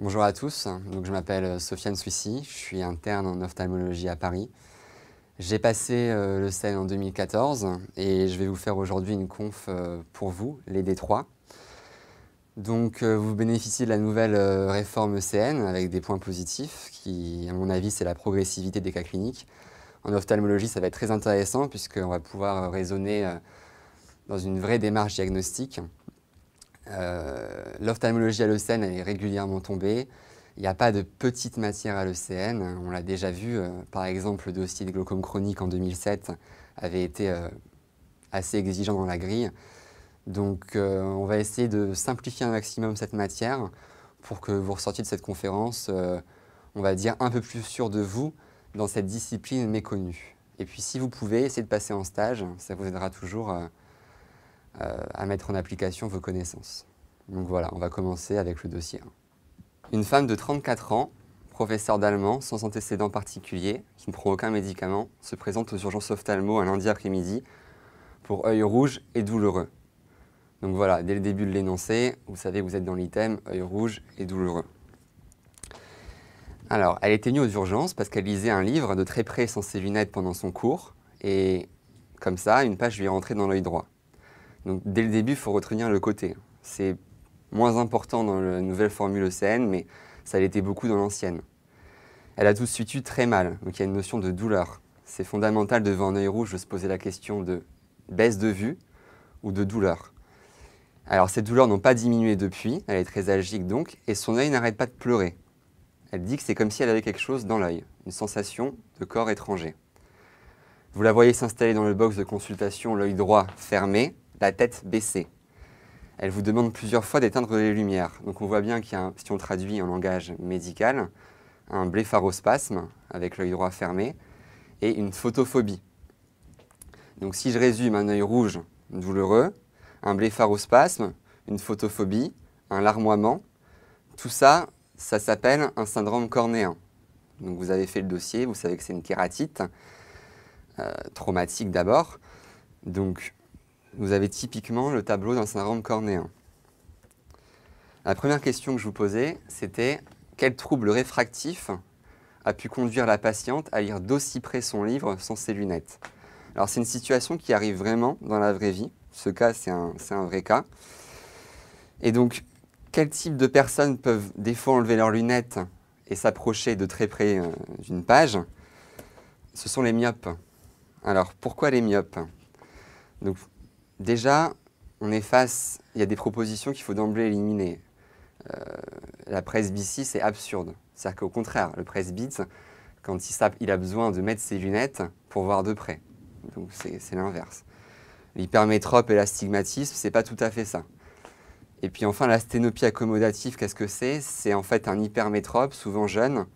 Bonjour à tous, je m'appelle euh, Sofiane Suissi, je suis interne en ophtalmologie à Paris. J'ai passé euh, le SEL en 2014 et je vais vous faire aujourd'hui une conf euh, pour vous, les D3. Donc vous bénéficiez de la nouvelle réforme ECN avec des points positifs qui, à mon avis, c'est la progressivité des cas cliniques. En ophtalmologie, ça va être très intéressant puisqu'on va pouvoir raisonner dans une vraie démarche diagnostique. Euh, l'ophtalmologie à l'ECN est régulièrement tombée. Il n'y a pas de petite matière à l'ECN. On l'a déjà vu. Euh, par exemple, le dossier des glaucomes chroniques en 2007 avait été euh, assez exigeant dans la grille. Donc on va essayer de simplifier un maximum cette matière pour que vous ressortiez de cette conférence, on va dire, un peu plus sûr de vous dans cette discipline méconnue. Et puis si vous pouvez, essayez de passer en stage, ça vous aidera toujours. à... Euh, à mettre en application vos connaissances. Donc voilà, on va commencer avec le dossier Une femme de 34 ans, professeure d'allemand, sans antécédent particulier, qui ne prend aucun médicament, se présente aux urgences ophtalmo un lundi après-midi pour œil rouge et douloureux. Donc voilà, dès le début de l'énoncé, vous savez que vous êtes dans l'item œil rouge et douloureux. Alors, elle était venue aux urgences parce qu'elle lisait un livre de très près sans ses lunettes pendant son cours, et comme ça, une page lui est rentrée dans l'œil droit. Donc dès le début, il faut retenir le côté. C'est moins important dans la nouvelle formule ECN, mais ça l'était beaucoup dans l'ancienne. Elle a tout de suite eu très mal, donc il y a une notion de douleur. C'est fondamental devant un œil rouge de se poser la question de baisse de vue ou de douleur. Alors ces douleurs n'ont pas diminué depuis, elle est très algique donc, et son œil n'arrête pas de pleurer. Elle dit que c'est comme si elle avait quelque chose dans l'œil, une sensation de corps étranger. Vous la voyez s'installer dans le box de consultation, l'œil droit fermé, la tête baissée. Elle vous demande plusieurs fois d'éteindre les lumières. Donc on voit bien qu'il y a, si on traduit en langage médical, un blépharospasme avec l'œil droit fermé et une photophobie. Donc si je résume un œil rouge douloureux, un blépharospasme, une photophobie, un larmoiement, tout ça, ça s'appelle un syndrome cornéen. Donc vous avez fait le dossier, vous savez que c'est une kératite, euh, traumatique d'abord. Donc vous avez typiquement le tableau d'un syndrome cornéen. La première question que je vous posais, c'était quel trouble réfractif a pu conduire la patiente à lire d'aussi près son livre sans ses lunettes Alors c'est une situation qui arrive vraiment dans la vraie vie. Ce cas, c'est un, vrai cas. Et donc, quel type de personnes peuvent des fois enlever leurs lunettes et s'approcher de très près euh, d'une page Ce sont les myopes. Alors pourquoi les myopes donc, Déjà, on est face, il y a des propositions qu'il faut d'emblée éliminer. Euh, la presbytie, c'est absurde. C'est-à-dire qu'au contraire, le presbyte, quand il, il a besoin de mettre ses lunettes pour voir de près. Donc c'est l'inverse. L'hypermétrope et l'astigmatisme, c'est pas tout à fait ça. Et puis enfin, la sténopie accommodative, qu'est-ce que c'est C'est en fait un hypermétrope, souvent jeune,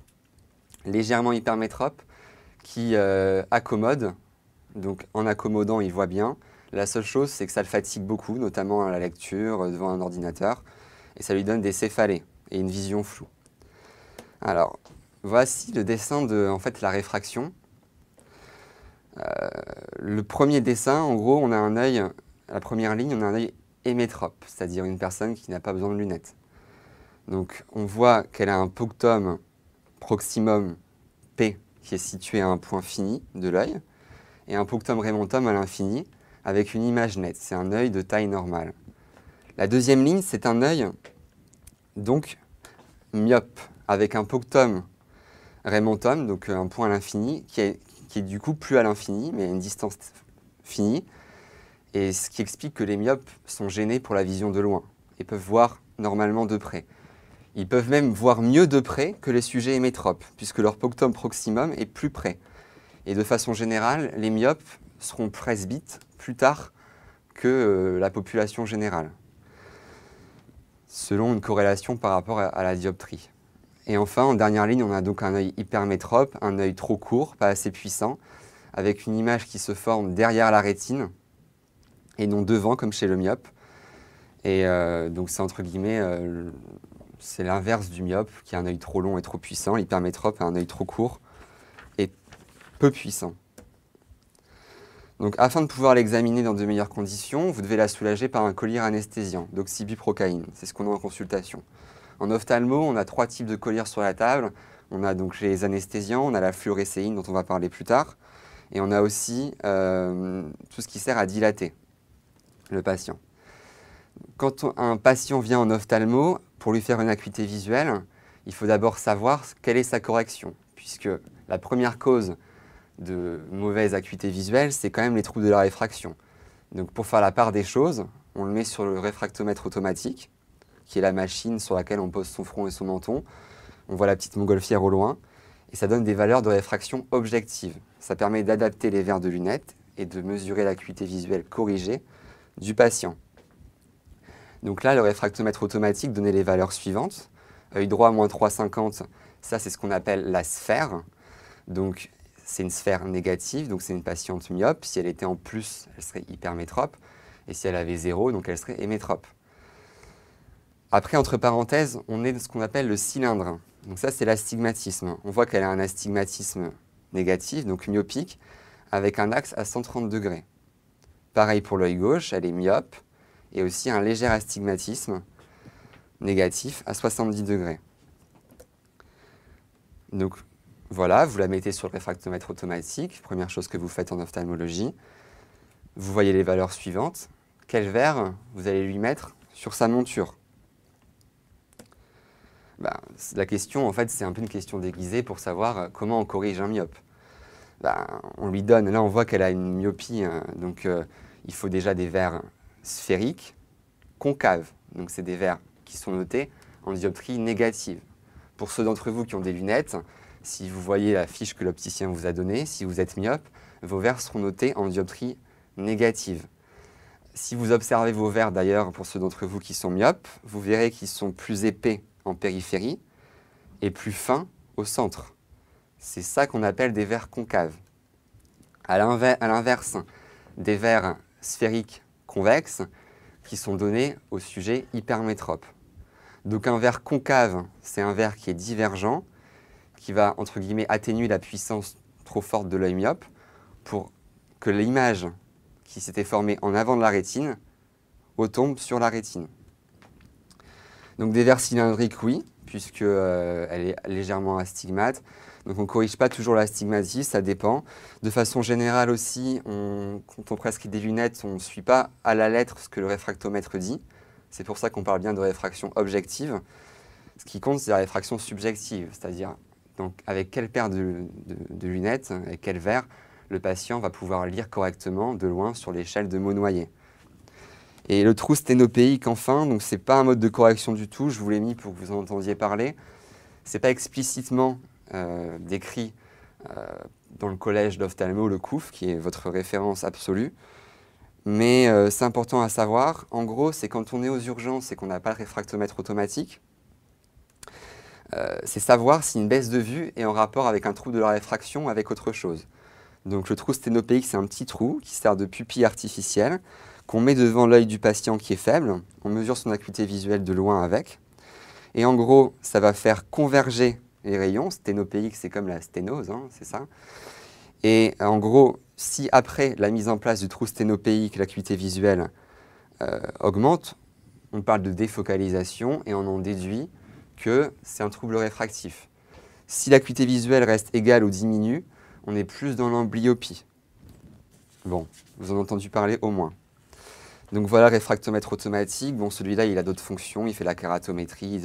légèrement hypermétrope, qui euh, accommode. Donc en accommodant, il voit bien. La seule chose, c'est que ça le fatigue beaucoup, notamment à la lecture, euh, devant un ordinateur, et ça lui donne des céphalées et une vision floue. Alors, voici le dessin de en fait, la réfraction. Euh, le premier dessin, en gros, on a un œil, la première ligne, on a un œil hémétrope, c'est-à-dire une personne qui n'a pas besoin de lunettes. Donc on voit qu'elle a un punctum proximum P qui est situé à un point fini de l'œil, et un punctum remontum à l'infini avec une image nette. C'est un œil de taille normale. La deuxième ligne, c'est un œil donc myope, avec un poctum remontum, donc euh, un point à l'infini, qui est, du coup plus à l'infini, mais à une distance finie, et ce qui explique que les myopes sont gênés pour la vision de loin et peuvent voir normalement de près. Ils peuvent même voir mieux de près que les sujets émétropes, puisque leur poctum proximum est plus près. Et de façon générale, les myopes seront presbytes plus tard que euh, la population générale, selon une corrélation par rapport à, la dioptrie. Et enfin, en dernière ligne, on a donc un œil hypermétrope, un œil trop court, pas assez puissant, avec une image qui se forme derrière la rétine et non devant comme chez le myope. Et euh, donc c'est entre guillemets, euh, c'est l'inverse du myope qui a un œil trop long et trop puissant. L'hypermétrope a un œil trop court et peu puissant. Donc, afin de pouvoir l'examiner dans de meilleures conditions, vous devez la soulager par un collier anesthésiant, d'oxybiprocaïne. C'est ce qu'on a en consultation. En ophtalmo, on a trois types de colliers sur la table. On a donc les anesthésiants, on a la fluorécéine dont on va parler plus tard, et on a aussi euh, tout ce qui sert à dilater le patient. Quand un patient vient en ophtalmo, pour lui faire une acuité visuelle, il faut d'abord savoir quelle est sa correction, puisque la première cause de mauvaise acuité visuelle, c'est quand même les troubles de la réfraction. Donc pour faire la part des choses, on le met sur le réfractomètre automatique, qui est la machine sur laquelle on pose son front et son menton. On voit la petite montgolfière au loin, et ça donne des valeurs de réfraction objectives. Ça permet d'adapter les verres de lunettes et de mesurer l'acuité visuelle corrigée du patient. Donc là, le réfractomètre automatique donnait les valeurs suivantes. Œil droit, moins 3,50, ça c'est ce qu'on appelle la sphère. Donc c'est une sphère négative, donc c'est une patiente myope. Si elle était en plus, elle serait hypermétrope. Et si elle avait zéro, donc elle serait émétrope. Après, entre parenthèses, on est dans ce qu'on appelle le cylindre. Donc ça, c'est l'astigmatisme. On voit qu'elle a un astigmatisme négatif, donc myopique, avec un axe à 130 degrés. Pareil pour l'œil gauche, elle est myope, et aussi un léger astigmatisme négatif à 70 degrés. Donc voilà, vous la mettez sur le réfractomètre automatique, première chose que vous faites en ophtalmologie. Vous voyez les valeurs suivantes. Quel verre vous allez lui mettre sur sa monture bah, La question, en fait, c'est un peu une question déguisée pour savoir comment on corrige un myope. Bah, on lui donne, là on voit qu'elle a une myopie, hein, donc euh, il faut déjà des verres sphériques, concaves, donc c'est des verres qui sont notés en dioptrie négative. Pour ceux d'entre vous qui ont des lunettes, si vous voyez la fiche que l'opticien vous a donnée, si vous êtes myope, vos verres seront notés en dioptrie négative. Si vous observez vos verres d'ailleurs, pour ceux d'entre vous qui sont myopes, vous verrez qu'ils sont plus épais en périphérie et plus fins au centre. C'est ça qu'on appelle des vers concaves. À l'inverse, des vers sphériques convexes qui sont donnés au sujet hypermétrope. Donc un verre concave, c'est un verre qui est divergent, qui va, entre guillemets, atténuer la puissance trop forte de l'œil myope pour que l'image qui s'était formée en avant de la rétine retombe sur la rétine. Donc des verres cylindriques, oui, puisque euh, elle est légèrement astigmate. Donc on ne corrige pas toujours la ça dépend. De façon générale aussi, on, quand on prescrit des lunettes, on ne suit pas à la lettre ce que le réfractomètre dit. C'est pour ça qu'on parle bien de réfraction objective. Ce qui compte, c'est la réfraction subjective, c'est-à-dire donc, avec quelle paire de, lunettes et quel verre le patient va pouvoir lire correctement de loin sur l'échelle de mots noyés. Et le trou sténopéique, enfin, donc n'est pas un mode de correction du tout, je vous l'ai mis pour que vous en entendiez parler. Ce n'est pas explicitement euh, décrit euh, dans le collège d'ophtalmo, le COUF, qui est votre référence absolue. Mais euh, c'est important à savoir, en gros, c'est quand on est aux urgences et qu'on n'a pas le réfractomètre automatique, euh, c'est savoir si une baisse de vue est en rapport avec un trou de la réfraction avec autre chose. Donc le trou sténopéique, c'est un petit trou qui sert de pupille artificielle qu'on met devant l'œil du patient qui est faible. On mesure son acuité visuelle de loin avec. Et en gros, ça va faire converger les rayons. Sténopéique, c'est comme la sténose, hein, c'est ça. Et euh, en gros, si après la mise en place du trou sténopéique, l'acuité visuelle euh, augmente, on parle de défocalisation et on en déduit que c'est un trouble réfractif. Si l'acuité visuelle reste égale ou diminue, on est plus dans l'amblyopie. Bon, vous en avez entendu parler au moins. Donc voilà, réfractomètre automatique. Bon, celui-là, il a d'autres fonctions. Il fait la kératométrie.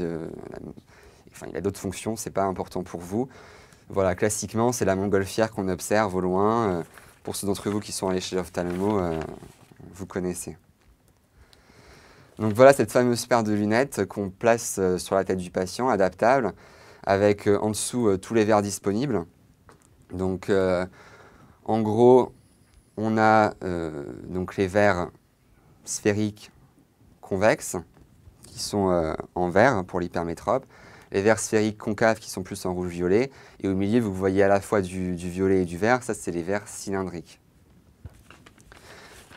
Enfin, il a d'autres fonctions. C'est pas important pour vous. Voilà, classiquement, c'est la montgolfière qu'on observe au loin. Euh, pour ceux d'entre vous qui sont allés chez l'ophtalmo, euh, vous connaissez. Donc voilà cette fameuse paire de lunettes qu'on place euh, sur la tête du patient, adaptable, avec euh, en dessous euh, tous les verres disponibles. Donc en gros, on a donc les verres sphériques convexes, qui sont en vert pour l'hypermétrope, les verres sphériques concaves qui sont plus en rouge-violet, et au milieu, vous voyez à la fois du, violet et du vert, ça c'est les verres cylindriques.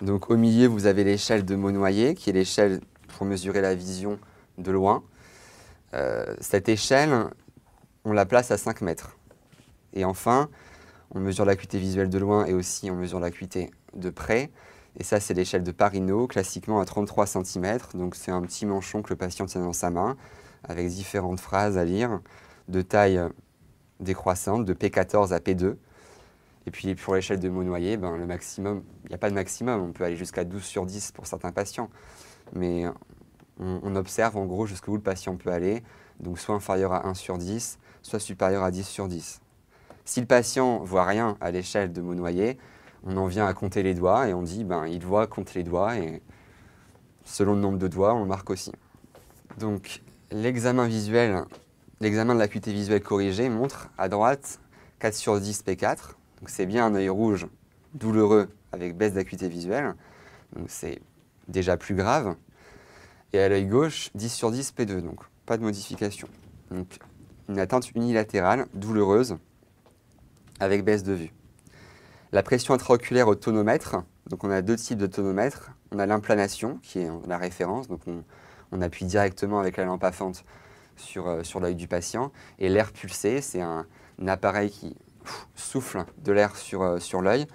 Donc au milieu, vous avez l'échelle de Monnoyer, qui est l'échelle pour mesurer la vision de loin. Euh, cette échelle, on la place à 5 mètres. Et enfin, on mesure l'acuité visuelle de loin et aussi on mesure l'acuité de près. Et ça, c'est l'échelle de Parino, classiquement à 33 cm. Donc c'est un petit manchon que le patient tient dans sa main, avec différentes phrases à lire, de taille décroissante, de P14 à P2. Et puis pour l'échelle de monoyer ben, le maximum, il n'y a pas de maximum, on peut aller jusqu'à 12 sur 10 pour certains patients. Mais on, observe en gros jusqu'où le patient peut aller, donc soit inférieur à 1 sur 10, soit supérieur à 10 sur 10. Si le patient voit rien à l'échelle de monoyer, on en vient à compter les doigts et on dit ben il voit compte les doigts et selon le nombre de doigts, on le marque aussi. Donc l'examen visuel, l'examen de l'acuité visuelle corrigée montre à droite 4 sur 10 P4, c'est bien un œil rouge douloureux avec baisse d'acuité visuelle, donc c'est déjà plus grave. Et à l'œil gauche, 10 sur 10 P2, donc pas de modification. Donc une atteinte unilatérale, douloureuse, avec baisse de vue. La pression intraoculaire au tonomètre, donc on a deux types de tonomètre. On a l'implanation, qui est la référence, donc on, appuie directement avec la lampe à fente sur, euh, sur l'œil du patient. Et l'air pulsé, c'est un, appareil qui souffle de l'air euh, sur, l'œil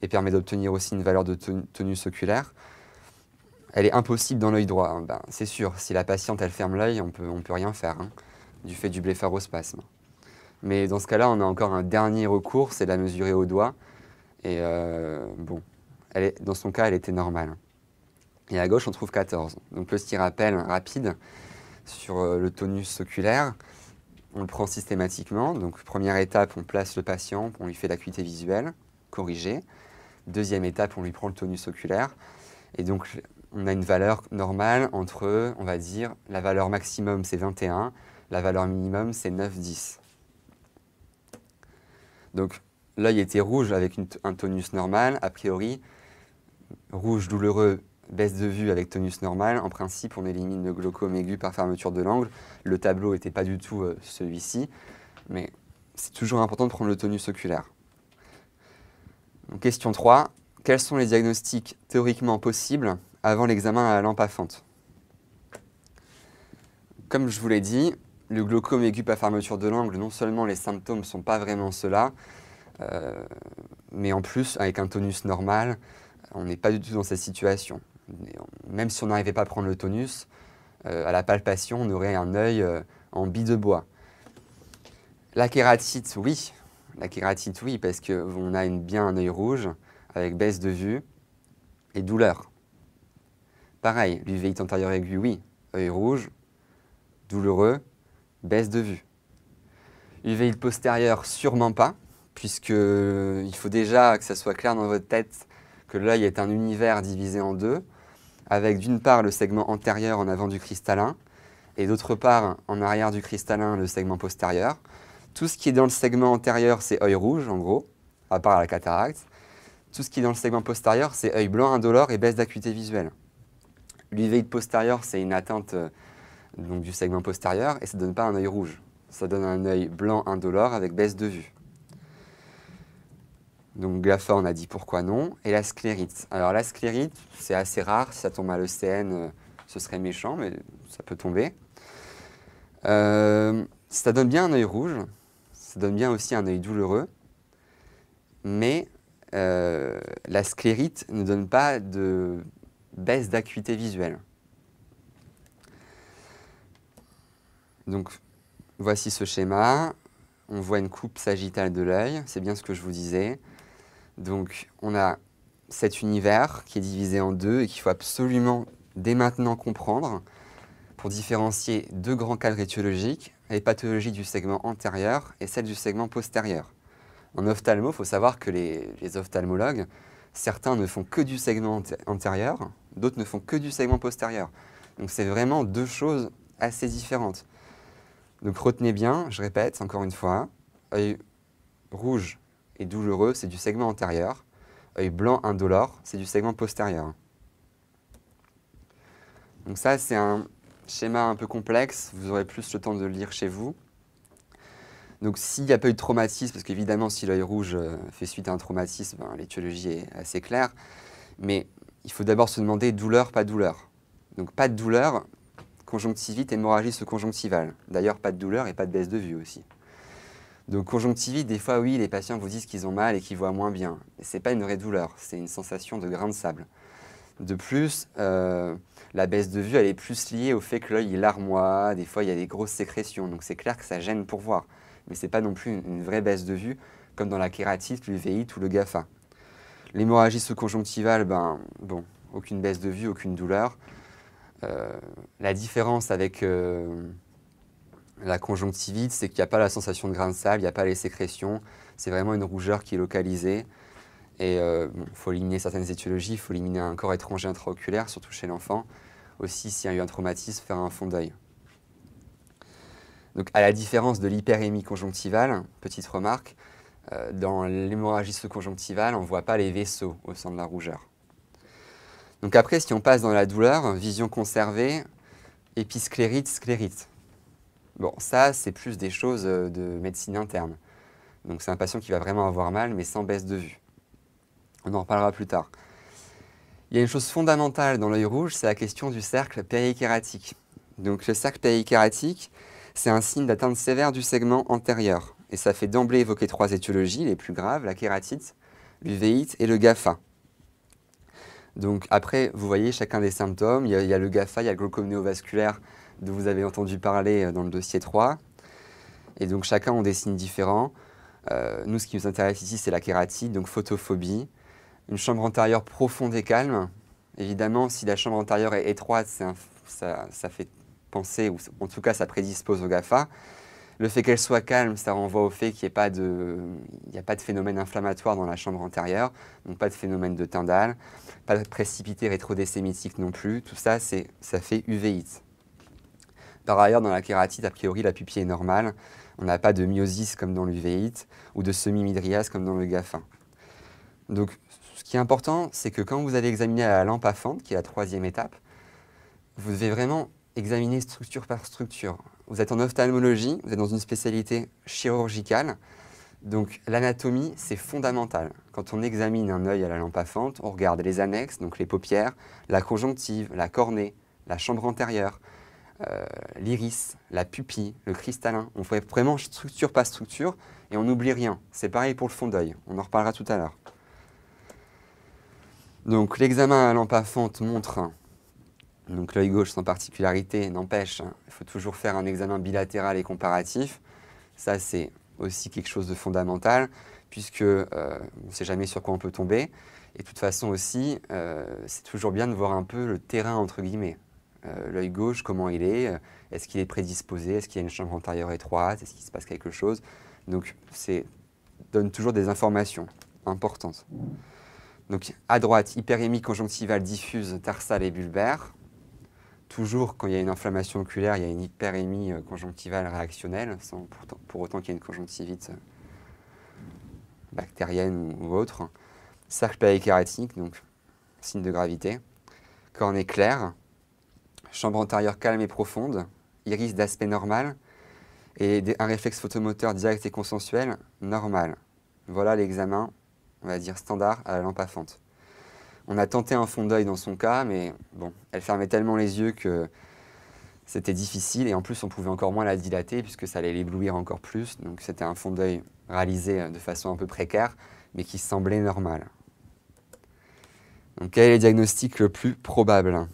et permet d'obtenir aussi une valeur de tenue oculaire. Elle est impossible dans l'œil droit. Hein. Ben, c'est sûr, si la patiente elle ferme l'œil, on ne peut rien faire hein, du fait du blépharospasme. Mais dans ce cas-là, on a encore un dernier recours, c'est la mesurer au doigt. Et euh, bon, dans son cas, elle était normale. Et à gauche, on trouve 14. Donc petit rappel rapide sur euh, le tonus oculaire on le prend systématiquement. Donc, première étape, on place le patient, on lui fait l'acuité visuelle, corrigée. Deuxième étape, on lui prend le tonus oculaire. Et donc, on a une valeur normale entre, on va dire, la valeur maximum, c'est 21, la valeur minimum, c'est 9-10. Donc, l'œil était rouge avec un tonus normal, a priori. Rouge douloureux, baisse de vue avec tonus normal, en principe, on élimine le glaucome aigu par fermeture de l'angle. Le tableau n'était pas du tout euh, celui-ci, mais c'est toujours important de prendre le tonus oculaire. question 3. Quels sont les diagnostics théoriquement possibles avant l'examen à la lampe à fente Comme je vous l'ai dit, le glaucome aigu par fermeture de l'angle, non seulement les symptômes ne sont pas vraiment ceux-là, euh, mais en plus, avec un tonus normal, on n'est pas du tout dans cette situation. Euh, même si on n'arrivait pas à prendre le tonus, euh, à la palpation, on aurait un œil euh, en bille de bois. La kératite, oui. La kératite, oui, parce qu'on a bien un œil rouge, avec baisse de vue et douleur. Pareil, l'uvéite antérieure aiguë, oui. œil rouge, douloureux, baisse de vue. Uvéite postérieure, sûrement pas, puisque il faut déjà que ça soit clair dans votre tête que l'œil est un univers divisé en deux, avec d'une part le segment antérieur en avant du cristallin et d'autre part en arrière du cristallin le segment postérieur. Tout ce qui est dans le segment antérieur, c'est œil rouge en gros, à part la cataracte. Tout ce qui est dans le segment postérieur, c'est œil blanc indolore et baisse d'acuité visuelle. L'uvéite postérieur, c'est une atteinte euh, donc, du segment postérieur et ça ne donne pas un œil rouge. Ça donne un œil blanc indolore avec baisse de vue. Donc GAFA, on a dit pourquoi non. Et la sclérite. Alors la sclérite, c'est assez rare. Si ça tombe à l'ECN, euh, ce serait méchant, mais ça peut tomber. Euh, ça donne bien un œil rouge. Ça donne bien aussi un œil douloureux. Mais euh, la sclérite ne donne pas de baisse d'acuité visuelle. Donc voici ce schéma. On voit une coupe sagittale de l'œil. C'est bien ce que je vous disais. Donc on a cet univers qui est divisé en deux et qu'il faut absolument dès maintenant comprendre pour différencier deux grands cadres étiologiques, les pathologies du segment antérieur et celles du segment postérieur. En ophtalmo, il faut savoir que les, les, ophtalmologues, certains ne font que du segment antérieur, d'autres ne font que du segment postérieur. Donc c'est vraiment deux choses assez différentes. Donc retenez bien, je répète encore une fois, œil rouge et douloureux, c'est du segment antérieur. Œil blanc indolore, c'est du segment postérieur. Donc ça, c'est un schéma un peu complexe. Vous aurez plus le temps de le lire chez vous. Donc s'il n'y a pas eu de traumatisme, parce qu'évidemment, si l'œil rouge euh, fait suite à un traumatisme, l'éthiologie ben, l'étiologie est assez claire. Mais il faut d'abord se demander douleur, pas douleur. Donc pas de douleur, conjonctivite, hémorragie sous-conjonctivale. D'ailleurs, pas de douleur et pas de baisse de vue aussi. Donc conjonctivite, des fois oui, les patients vous disent qu'ils ont mal et qu'ils voient moins bien. Ce n'est pas une vraie douleur, c'est une sensation de grain de sable. De plus, euh, la baisse de vue, elle est plus liée au fait que l'œil il larmoie, des fois il y a des grosses sécrétions, donc c'est clair que ça gêne pour voir. Mais ce n'est pas non plus une, vraie baisse de vue, comme dans la kératite, l'UVI ou le GAFA. L'hémorragie sous-conjonctivale, ben, bon, aucune baisse de vue, aucune douleur. Euh, la différence avec euh, la conjonctivite, c'est qu'il n'y a pas la sensation de grain de sable, il n'y a pas les sécrétions. C'est vraiment une rougeur qui est localisée. Et il euh, faut éliminer certaines étiologies, il faut éliminer un corps étranger intraoculaire, surtout chez l'enfant. Aussi, s'il y a eu un traumatisme, faire un fond d'œil. Donc, à la différence de l'hyperémie conjonctivale, petite remarque, euh, dans l'hémorragie sous-conjonctivale, on ne voit pas les vaisseaux au sein de la rougeur. Donc après, si on passe dans la douleur, vision conservée, épisclérite, sclérite. Bon, ça, c'est plus des choses euh, de médecine interne. Donc c'est un patient qui va vraiment avoir mal, mais sans baisse de vue. On en reparlera plus tard. Il y a une chose fondamentale dans l'œil rouge, c'est la question du cercle périkératique. Donc le cercle périkératique, c'est un signe d'atteinte sévère du segment antérieur. Et ça fait d'emblée évoquer trois étiologies les plus graves, la kératite, l'uvéite et le GAFA. Donc après, vous voyez chacun des symptômes, il y a, le GAFA, il y a le glaucome néovasculaire, dont vous avez entendu parler euh, dans le dossier 3. Et donc chacun on dessine différent. différents. Euh, nous, ce qui nous intéresse ici, c'est la kératite, donc photophobie. Une chambre antérieure profonde et calme. Évidemment, si la chambre antérieure est étroite, ça, fait penser, ou en tout cas, ça prédispose au GAFA. Le fait qu'elle soit calme, ça renvoie au fait qu'il n'y a, pas de phénomène inflammatoire dans la chambre antérieure, donc pas de phénomène de Tyndall, pas de précipité rétrodesémitique non plus. Tout ça, ça fait uvéite. Par ailleurs, dans la kératite, a priori, la pupille est normale. On n'a pas de myosis comme dans l'uvéite ou de semi-midriase comme dans le GAFA. Donc, ce qui est important, c'est que quand vous allez examiner la lampe à fente, qui est la troisième étape, vous devez vraiment examiner structure par structure. Vous êtes en ophtalmologie, vous êtes dans une spécialité chirurgicale. Donc l'anatomie, c'est fondamental. Quand on examine un œil à la lampe à fente, on regarde les annexes, donc les paupières, la conjonctive, la cornée, la chambre antérieure, euh, l'iris, la pupille, le cristallin. On fait vraiment structure par structure et on n'oublie rien. C'est pareil pour le fond d'œil. On en reparlera tout à l'heure. Donc l'examen à lampe à fente montre, hein, donc l'œil gauche sans particularité, n'empêche, hein, il faut toujours faire un examen bilatéral et comparatif. Ça c'est aussi quelque chose de fondamental puisque euh, on ne sait jamais sur quoi on peut tomber. Et de toute façon aussi, euh, c'est toujours bien de voir un peu le terrain entre guillemets. Euh, l'œil gauche, comment il est, euh, est-ce qu'il est prédisposé, est-ce qu'il y a une chambre antérieure étroite, est-ce qu'il se passe quelque chose. Donc, c'est donne toujours des informations importantes. Donc, à droite, hyperémie conjonctivale diffuse tarsale et bulbaire. Toujours, quand il y a une inflammation oculaire, il y a une hyperémie conjonctivale réactionnelle, pour, autant qu'il y ait une conjonctivite euh, bactérienne ou, autre. Cercle donc signe de gravité. Cornée claire, chambre antérieure calme et profonde, iris d'aspect normal, et un réflexe photomoteur direct et consensuel, normal. Voilà l'examen, on va dire standard, à la lampe à fente. On a tenté un fond d'œil dans son cas, mais bon, elle fermait tellement les yeux que c'était difficile, et en plus on pouvait encore moins la dilater, puisque ça allait l'éblouir encore plus, donc c'était un fond d'œil réalisé euh, de façon un peu précaire, mais qui semblait normal. Donc quel est le diagnostic le plus probable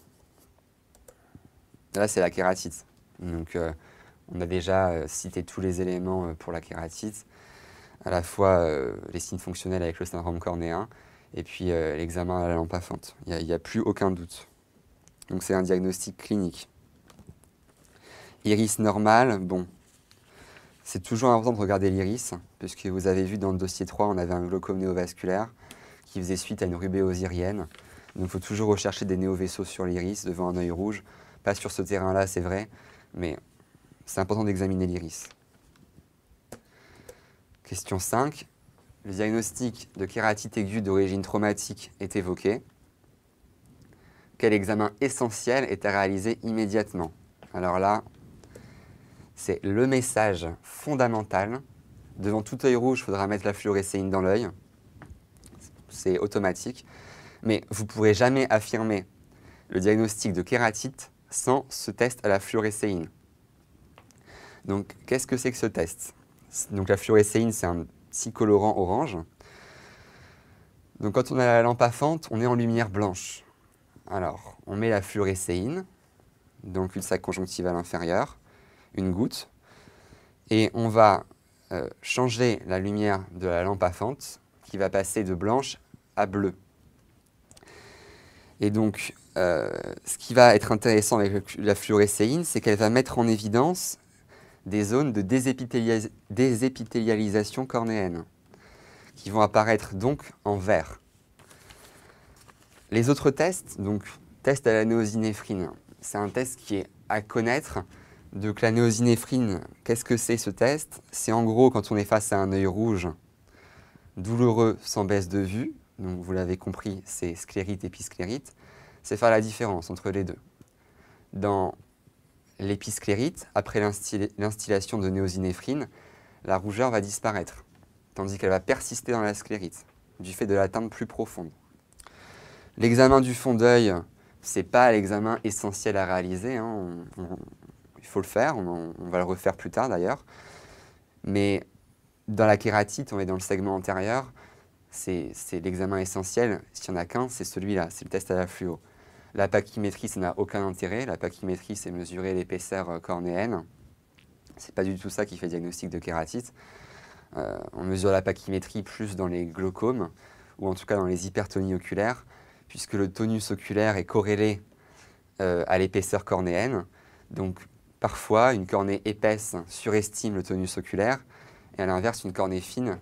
Là, c'est la kératite. Donc, euh, on a déjà euh, cité tous les éléments euh, pour la kératite, à la fois les signes fonctionnels avec le syndrome cornéen et puis l'examen à la lampe à fente. Il n'y a, plus aucun doute. Donc, c'est un diagnostic clinique. Iris normal, bon. C'est toujours important de regarder l'iris, puisque vous avez vu dans le dossier 3, on avait un glaucome néovasculaire qui faisait suite à une rubéose irienne. il faut toujours rechercher des néovaisseaux sur l'iris devant un œil rouge pas sur ce terrain-là, c'est vrai, mais c'est important d'examiner l'iris. Question 5. Le diagnostic de kératite aiguë d'origine traumatique est évoqué. Quel examen essentiel est à réaliser immédiatement Alors là, c'est le message fondamental. Devant tout œil rouge, il faudra mettre la fluorescéine dans l'œil. C'est automatique. Mais vous ne pourrez jamais affirmer le diagnostic de kératite sans ce test à la fluorescéine. Donc, qu'est-ce que c'est que ce test Donc, la fluorescéine, c'est un petit colorant orange. Donc, quand on a la lampe à fente, on est en lumière blanche. Alors, on met la fluorescéine, donc une sac à l'inférieur, une goutte, et on va euh, changer la lumière de la lampe à fente qui va passer de blanche à bleue. Et donc, euh, ce qui va être intéressant avec la fluorescéine, c'est qu'elle va mettre en évidence des zones de désépithélialisation cornéenne, qui vont apparaître donc en vert. Les autres tests, donc test à la néosinéphrine, c'est un test qui est à connaître. Donc la néosinéphrine, qu'est-ce que c'est ce test C'est en gros quand on est face à un œil rouge, douloureux sans baisse de vue, donc vous l'avez compris, c'est sclérite, épisclérite, c'est faire la différence entre les deux. Dans l'épisclérite, après l'instillation de néosinéphrine, la rougeur va disparaître, tandis qu'elle va persister dans la sclérite, du fait de l'atteinte plus profonde. L'examen du fond d'œil, ce n'est pas l'examen essentiel à réaliser, hein. il faut le faire, on, va le refaire plus tard d'ailleurs, mais dans la kératite, on est dans le segment antérieur, c'est l'examen essentiel, s'il n'y en a qu'un, c'est celui-là, c'est le test à la fluo. La pachymétrie, ça n'a aucun intérêt. La pachymétrie, c'est mesurer l'épaisseur euh, cornéenne. C'est pas du tout ça qui fait diagnostic de kératite. Euh, on mesure la pachymétrie plus dans les glaucomes, ou en tout cas dans les hypertonies oculaires, puisque le tonus oculaire est corrélé euh, à l'épaisseur cornéenne. Donc parfois, une cornée épaisse surestime le tonus oculaire, et à l'inverse, une cornée fine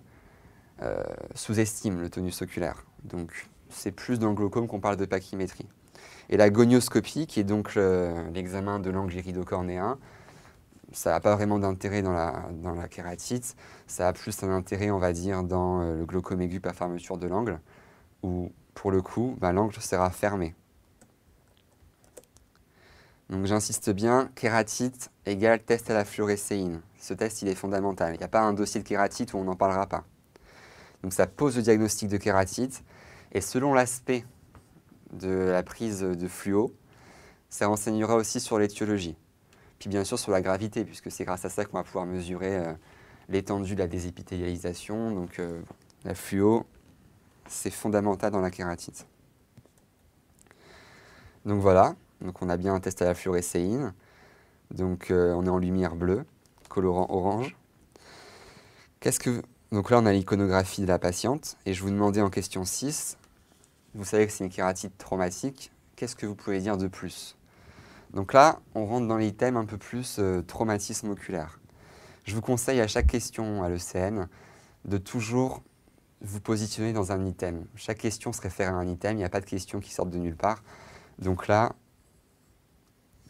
sous-estime le tonus oculaire. Donc c'est plus dans le glaucome qu'on parle de pachymétrie. Et la gonioscopie, qui est donc euh, l'examen de l'angle iridocornéen, ça n'a pas vraiment d'intérêt dans la, dans kératite, ça a plus un intérêt, on va dire, dans euh, le glaucome aigu par fermeture de l'angle, où pour le coup, bah, l'angle sera fermé. Donc j'insiste bien, kératite égale test à la fluorescéine. Ce test, il est fondamental. Il n'y a pas un dossier de kératite où on n'en parlera pas. Donc ça pose le diagnostic de kératite, et selon l'aspect de la prise de fluo. Ça renseignera aussi sur l'étiologie. Puis bien sûr sur la gravité, puisque c'est grâce à ça qu'on va pouvoir mesurer euh, l'étendue de la désépithélialisation. Donc euh, la fluo, c'est fondamental dans la kératite. Donc voilà, donc on a bien un test à la fluorescéine. Donc euh, on est en lumière bleue, colorant orange. Qu'est-ce que donc là, on a l'iconographie de la patiente, et je vous demandais en question 6, vous savez que c'est une kératite traumatique, qu'est-ce que vous pouvez dire de plus Donc là, on rentre dans l'item un peu plus euh, traumatisme oculaire. Je vous conseille à chaque question à l'ECN de toujours vous positionner dans un item. Chaque question se réfère à un item, il n'y a pas de question qui sortent de nulle part. Donc là,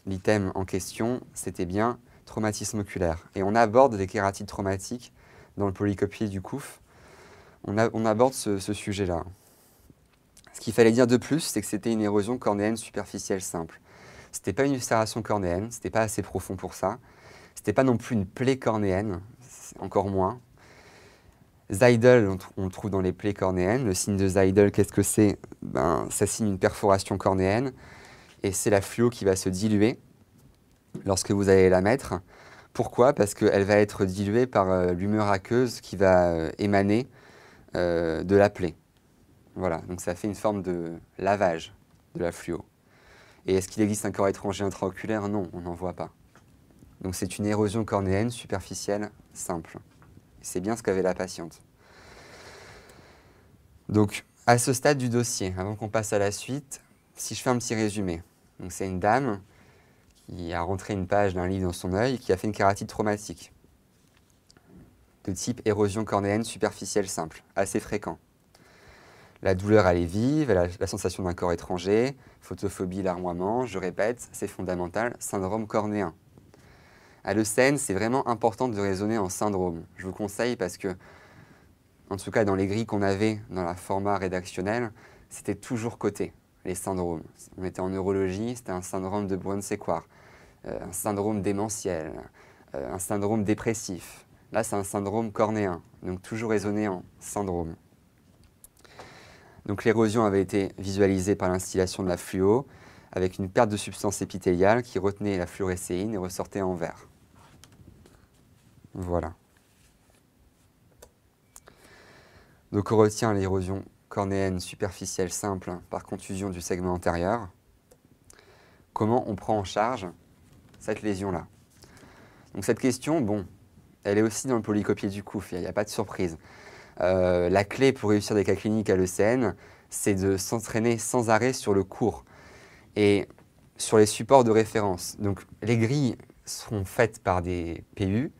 l'item en question, c'était bien traumatisme oculaire. Et on aborde les kératites traumatiques dans le polycopier du COUF. On, aborde ce sujet-là. Ce qu'il fallait dire de plus, c'est que c'était une érosion cornéenne superficielle simple. Ce n'était pas une ulcération cornéenne, ce n'était pas assez profond pour ça. Ce n'était pas non plus une plaie cornéenne, encore moins. Zeidel, on, le trouve dans les plaies cornéennes. Le signe de Zeidel, qu'est-ce que c'est ben, Ça signe une perforation cornéenne et c'est la fluo qui va se diluer lorsque vous allez la mettre. Pourquoi Parce qu'elle va être diluée par euh, l'humeur aqueuse qui va euh, émaner euh, de la plaie. Voilà, donc ça fait une forme de lavage de la fluo. Et est-ce qu'il existe un corps étranger intraoculaire Non, on n'en voit pas. Donc c'est une érosion cornéenne superficielle simple. C'est bien ce qu'avait la patiente. Donc à ce stade du dossier, avant qu'on passe à la suite, si je fais un petit résumé. Donc c'est une dame qui a rentré une page d'un livre dans son œil qui a fait une kératite traumatique de type érosion cornéenne superficielle simple, assez fréquent. La douleur, elle est vive, la sensation d'un corps étranger, photophobie, larmoiement, je répète, c'est fondamental, syndrome cornéen. À l'ECN, c'est vraiment important de raisonner en syndrome. Je vous conseille parce que, en tout cas dans les grilles qu'on avait dans la format rédactionnel, c'était toujours coté, les syndromes. On était en neurologie, c'était un syndrome de Brown-Séquard, euh, un syndrome démentiel, euh, un syndrome dépressif. Là, c'est un syndrome cornéen, donc toujours raisonner en syndrome. Donc l'érosion avait été visualisée par l'instillation de la fluo, avec une perte de substance épithéliale qui retenait la fluorescéine et ressortait en vert. Voilà. Donc on retient l'érosion cornéenne superficielle simple par contusion du segment antérieur. Comment on prend en charge cette lésion-là Donc cette question, bon, elle est aussi dans le polycopier du coup, il n'y a pas de surprise. Euh, la clé pour réussir des cas cliniques à l'ECN, c'est de s'entraîner sans arrêt sur le cours et sur les supports de référence. Donc les grilles seront faites par des PU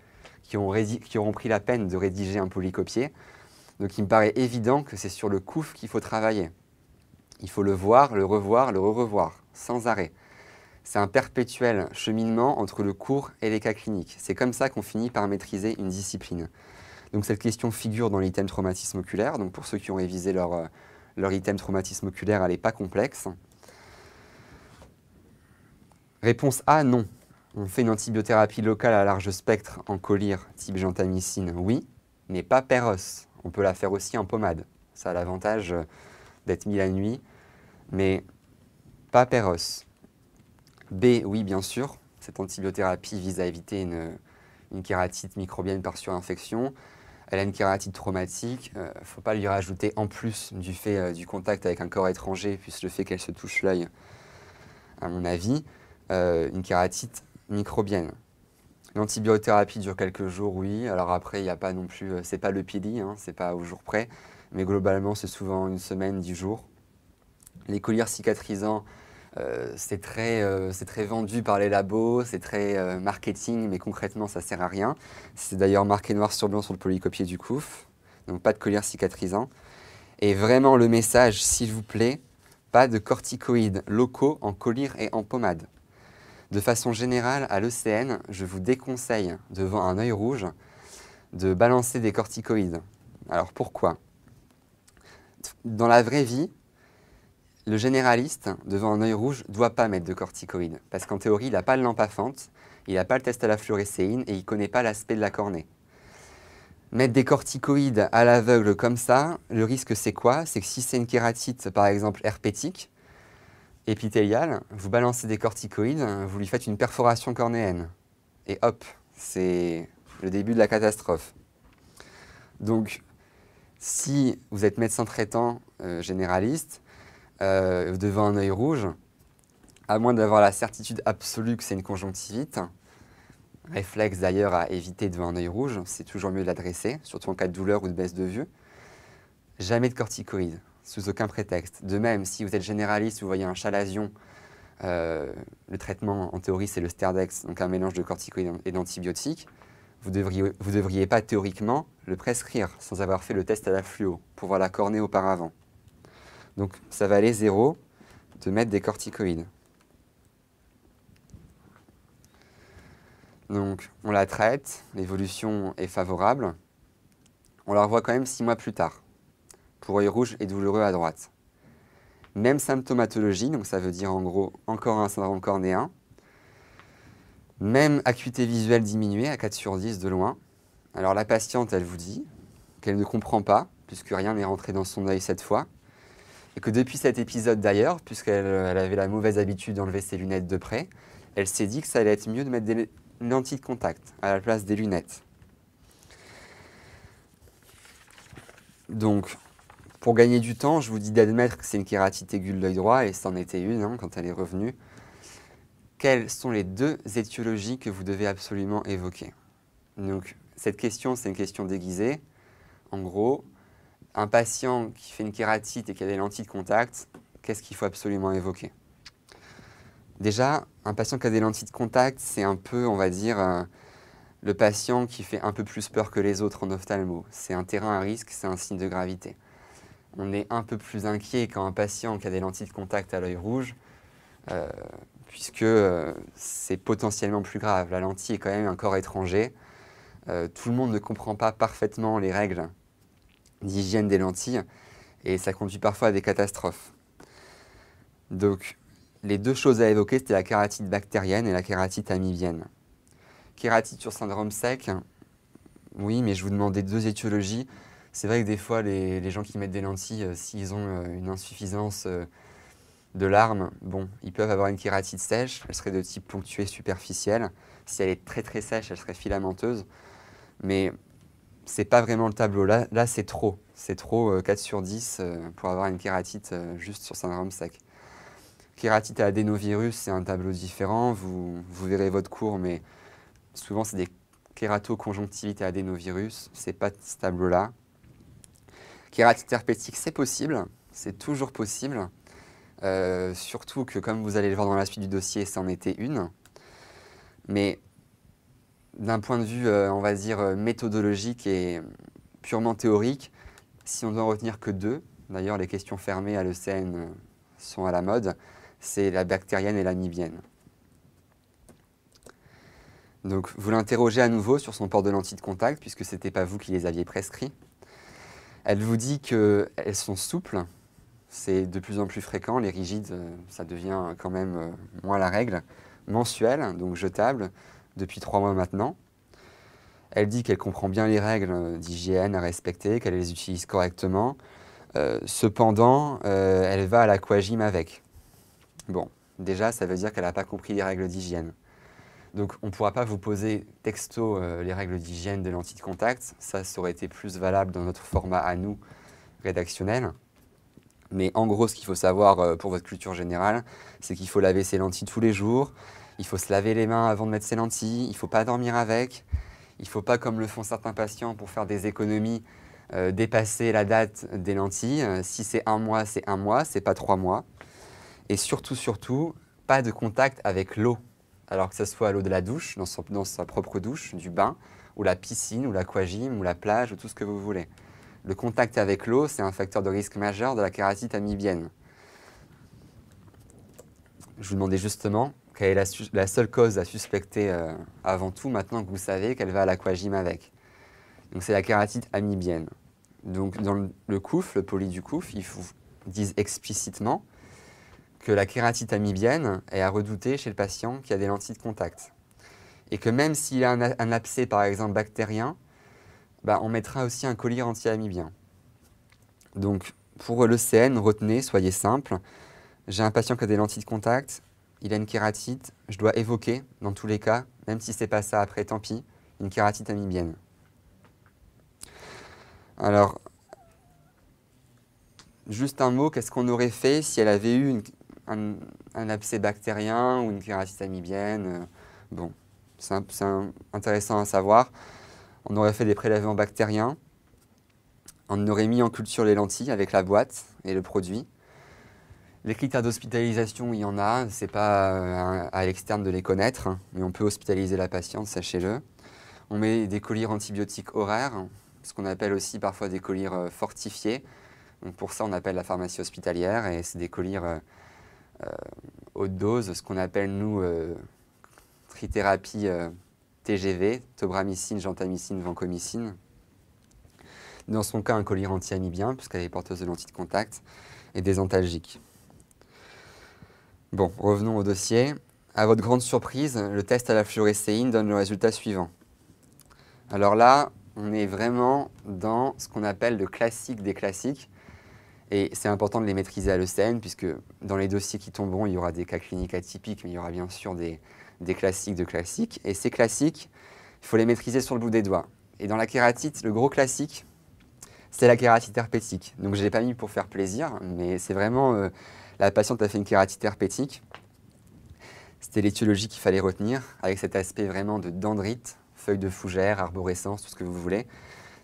qui, auront pris la peine de rédiger un polycopier. Donc il me paraît évident que c'est sur le COUF qu'il faut travailler. Il faut le voir, le revoir, le re-revoir, sans arrêt. C'est un perpétuel cheminement entre le cours et les cas cliniques. C'est comme ça qu'on finit par maîtriser une discipline. Donc cette question figure dans l'item traumatisme oculaire. Donc pour ceux qui ont révisé leur, euh, item traumatisme oculaire, elle n'est pas complexe. Réponse A, non. On fait une antibiothérapie locale à large spectre en colire, type gentamicine, oui, mais pas perros. On peut la faire aussi en pommade. Ça a l'avantage euh, d'être mis la nuit, mais pas perros. B, oui, bien sûr. Cette antibiothérapie vise à éviter une, une kératite microbienne par surinfection elle a une kératite traumatique, il euh, ne faut pas lui rajouter en plus du fait euh, du contact avec un corps étranger, plus le fait qu'elle se touche l'œil, à mon avis, euh, une kératite microbienne. L'antibiothérapie dure quelques jours, oui. Alors après, il n'y a pas non plus, c'est pas le pili, hein, c'est pas au jour près, mais globalement, c'est souvent une semaine, dix jours. Les colliers cicatrisants, euh, euh, c'est très, vendu par les labos, c'est très euh, marketing, mais concrètement, ça sert à rien. C'est d'ailleurs marqué noir sur blanc sur le polycopier du COUF, donc pas de collier cicatrisant. Et vraiment, le message, s'il vous plaît, pas de corticoïdes locaux en collier et en pommade. De façon générale, à l'ECN, je vous déconseille, devant un œil rouge, de balancer des corticoïdes. Alors pourquoi Dans la vraie vie, le généraliste, devant un œil rouge, ne doit pas mettre de corticoïdes, parce qu'en théorie, il n'a pas le lampafante, il n'a pas le test à la fluorescéine et il ne connaît pas l'aspect de la cornée. Mettre des corticoïdes à l'aveugle comme ça, le risque c'est quoi C'est que si c'est une kératite, par exemple, herpétique, épithéliale, vous balancez des corticoïdes, vous lui faites une perforation cornéenne. Et hop, c'est le début de la catastrophe. Donc, si vous êtes médecin traitant euh, généraliste, euh, devant un œil rouge, à moins d'avoir la certitude absolue que c'est une conjonctivite. Réflexe d'ailleurs à éviter devant un œil rouge, c'est toujours mieux de l'adresser, surtout en cas de douleur ou de baisse de vue. Jamais de corticoïdes, sous aucun prétexte. De même, si vous êtes généraliste, vous voyez un chalazion, euh, le traitement en théorie c'est le Sterdex, donc un mélange de corticoïdes et d'antibiotiques, vous ne devriez, devriez pas théoriquement le prescrire sans avoir fait le test à la fluo pour voir la cornée auparavant. Donc ça va aller zéro de mettre des corticoïdes. Donc on la traite, l'évolution est favorable. On la revoit quand même six mois plus tard, pour œil rouge et douloureux à droite. Même symptomatologie, donc ça veut dire en gros encore un syndrome cornéen. Même acuité visuelle diminuée à 4 sur 10 de loin. Alors la patiente, elle vous dit qu'elle ne comprend pas, puisque rien n'est rentré dans son œil cette fois, et que depuis cet épisode d'ailleurs, puisqu'elle euh, avait la mauvaise habitude d'enlever ses lunettes de près, elle s'est dit que ça allait être mieux de mettre des lentilles de contact à la place des lunettes. Donc, pour gagner du temps, je vous dis d'admettre que c'est une kératite aiguë de l'œil droit, et c'en était une hein, quand elle est revenue. Quelles sont les deux étiologies que vous devez absolument évoquer Donc, cette question, c'est une question déguisée. En gros, un patient qui fait une kératite et qui a des lentilles de contact, qu'est-ce qu'il faut absolument évoquer Déjà, un patient qui a des lentilles de contact, c'est un peu, on va dire, euh, le patient qui fait un peu plus peur que les autres en ophtalmo. C'est un terrain à risque, c'est un signe de gravité. On est un peu plus inquiet quand un patient qui a des lentilles de contact à l'œil rouge, euh, puisque euh, c'est potentiellement plus grave. La lentille est quand même un corps étranger. tout le monde ne comprend pas parfaitement les règles d'hygiène des lentilles et ça conduit parfois à des catastrophes. Donc, les deux choses à évoquer, c'était la kératite bactérienne et la kératite amibienne. Kératite sur syndrome sec, oui, mais je vous demandais deux étiologies. C'est vrai que des fois, les, gens qui mettent des lentilles, euh, s'ils ont euh, une insuffisance euh, de larmes, bon, ils peuvent avoir une kératite sèche, elle serait de type ponctuée superficielle. Si elle est très très sèche, elle serait filamenteuse. Mais c'est pas vraiment le tableau. Là, c'est trop. C'est trop 4 euh, sur 10 euh, pour avoir une kératite euh, juste sur syndrome sec. Kératite à adénovirus, c'est un tableau différent. Vous, vous, verrez votre cours, mais souvent, c'est des kératoconjonctivites à adénovirus. C'est pas ce tableau-là. Kératite herpétique, c'est possible. C'est toujours possible. surtout que, comme vous allez le voir dans la suite du dossier, c'en était une. Mais d'un point de vue, euh, on va dire, euh, méthodologique et purement théorique, si on doit en retenir que deux, d'ailleurs les questions fermées à l'ECN euh, sont à la mode, c'est la bactérienne et la nibienne. Donc vous l'interrogez à nouveau sur son port de lentilles de contact, puisque ce n'était pas vous qui les aviez prescrits. Elle vous dit qu'elles sont souples, c'est de plus en plus fréquent, les rigides, ça devient quand même moins la règle, mensuelles, donc jetables, depuis trois mois maintenant. Elle dit qu'elle comprend bien les règles d'hygiène à respecter, qu'elle les utilise correctement. Euh, cependant, euh, elle va à l'aquagym avec. Bon, déjà, ça veut dire qu'elle n'a pas compris les règles d'hygiène. Donc, on ne pourra pas vous poser texto euh, les règles d'hygiène de lentilles de contact. Ça, ça aurait été plus valable dans notre format à nous, rédactionnel. Mais en gros, ce qu'il faut savoir pour votre culture générale, c'est qu'il faut laver ses lentilles tous les jours, il faut se laver les mains avant de mettre ses lentilles, il ne faut pas dormir avec, il ne faut pas, comme le font certains patients pour faire des économies, euh, dépasser la date des lentilles. Euh, si c'est un mois, c'est un mois, c'est pas trois mois. Et surtout, surtout, pas de contact avec l'eau. Alors que ce soit l'eau de la douche, dans, sa propre douche, du bain, ou la piscine, ou l'aquagym, ou la plage, ou tout ce que vous voulez. Le contact avec l'eau, c'est un facteur de risque majeur de la kératite amibienne. Je vous demandais justement qu'elle est la, seule cause à suspecter euh, avant tout, maintenant que vous savez qu'elle va à l'aquagym avec. Donc c'est la kératite amibienne. Donc dans le, le le poli du couf, ils vous disent explicitement que la kératite amibienne est à redouter chez le patient qui a des lentilles de contact. Et que même s'il a un, abcès, par exemple, bactérien, bah, on mettra aussi un collier anti-amibien. Donc, pour l'ECN, retenez, soyez simple. J'ai un patient qui a des lentilles de contact, il a une kératite, je dois évoquer dans tous les cas, même si ce n'est pas ça après, tant pis, une kératite amibienne. Alors, juste un mot, qu'est-ce qu'on aurait fait si elle avait eu un, un, abcès bactérien ou une kératite amibienne euh, Bon, c'est intéressant à savoir. On aurait fait des prélèvements bactériens. On aurait mis en culture les lentilles avec la boîte et le produit. Les critères d'hospitalisation, il y en a, c'est pas euh, à l'externe de les connaître, hein, mais on peut hospitaliser la patiente, sachez-le. On met des colliers antibiotiques horaires, ce qu'on appelle aussi parfois des colliers euh, fortifiés. pour ça, on appelle la pharmacie hospitalière et c'est des colires euh, haute dose, ce qu'on appelle nous euh, trithérapie TGV, tobramycine, gentamicine, vancomycine. Dans son cas, un collier anti-amibien, puisqu'elle est porteuse de lentilles de contact, et des antalgiques. Bon, revenons au dossier. À votre grande surprise, le test à la fluorescéine donne le résultat suivant. Alors là, on est vraiment dans ce qu'on appelle le classique des classiques. Et c'est important de les maîtriser à l'ECN, puisque dans les dossiers qui tomberont, il y aura des cas cliniques atypiques, mais il y aura bien sûr des, classiques de classiques. Et ces classiques, il faut les maîtriser sur le bout des doigts. Et dans la kératite, le gros classique, c'est la kératite herpétique. Donc je ne l'ai pas mis pour faire plaisir, mais c'est vraiment euh, la patiente a fait une kératite herpétique. C'était l'étiologie qu'il fallait retenir, avec cet aspect vraiment de dendrite, feuilles de fougère, arborescence, tout ce que vous voulez.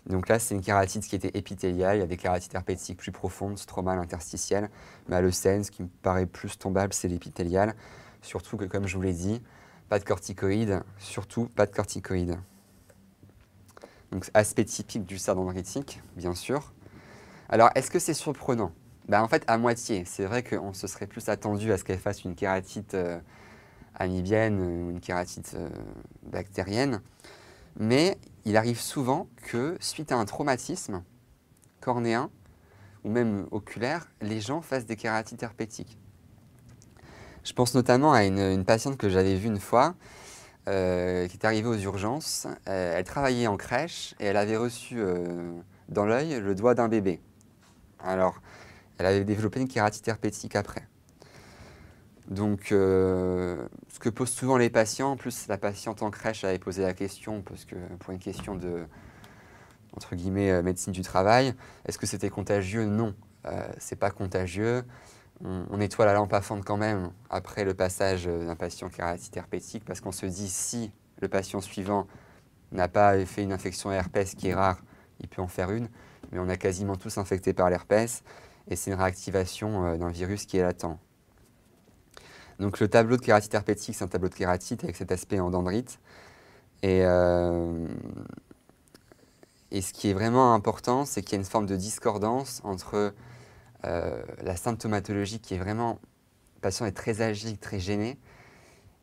Donc là, c'est une kératite qui était épithéliale. Il y a des kératites herpétiques plus profondes, stromales, interstitielles. Mais à sein, ce qui me paraît plus tombable, c'est l'épithéliale. Surtout que, comme je vous l'ai dit, pas de corticoïdes, surtout pas de corticoïdes. Donc aspect typique du dendritique, bien sûr. Alors, est-ce que c'est surprenant bah, en fait, à moitié. C'est vrai qu'on se serait plus attendu à ce qu'elle fasse une kératite euh, amibienne ou euh, une kératite euh, bactérienne. Mais il arrive souvent que, suite à un traumatisme cornéen ou même oculaire, les gens fassent des kératites herpétiques. Je pense notamment à une, patiente que j'avais vue une fois, qui est arrivée aux urgences. elle travaillait en crèche et elle avait reçu dans l'œil le doigt d'un bébé. Alors, elle avait développé une kératite herpétique après. Donc, euh, ce que posent souvent les patients, en plus la patiente en crèche avait posé la question, parce que pour une question de, entre guillemets, euh, médecine du travail, est-ce que c'était contagieux Non, ce euh, c'est pas contagieux. On, nettoie la lampe à fente quand même après le passage d'un patient kératite herpétique, parce qu'on se dit si le patient suivant n'a pas fait une infection à herpès qui est rare, il peut en faire une, mais on a quasiment tous infectés par l'herpès et c'est une réactivation euh, d'un virus qui est latent. Donc le tableau de kératite herpétique, c'est un tableau de kératite avec cet aspect en dendrite. Et, euh, et ce qui est vraiment important, c'est qu'il y a une forme de discordance entre euh, la symptomatologie qui est vraiment... Le patient est très agile, très gêné,